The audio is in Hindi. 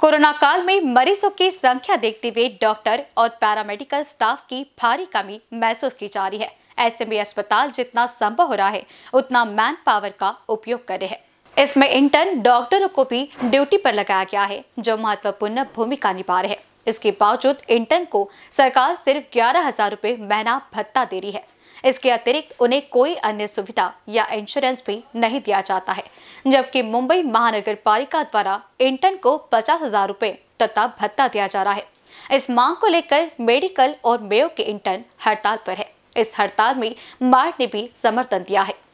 कोरोना काल में मरीजों की संख्या देखते हुए डॉक्टर और पैरामेडिकल स्टाफ की भारी कमी महसूस की जा रही है ऐसे में अस्पताल जितना संभव हो रहा है उतना मैन पावर का उपयोग कर रहे हैं इसमें इंटर्न डॉक्टरों को भी ड्यूटी पर लगाया गया है जो महत्वपूर्ण भूमिका निभा रहे हैं इसके बावजूद इंटर्न को सरकार सिर्फ ग्यारह हजार रूपए महीना भत्ता दे रही है इसके अतिरिक्त उन्हें कोई अन्य सुविधा या इंश्योरेंस भी नहीं दिया जाता है जबकि मुंबई महानगर पालिका द्वारा इंटर्न को पचास हजार रूपए तथा भत्ता दिया जा रहा है इस मांग को लेकर मेडिकल और मेयो के इंटर्न हड़ताल पर है इस हड़ताल में मार्ट ने भी समर्थन दिया है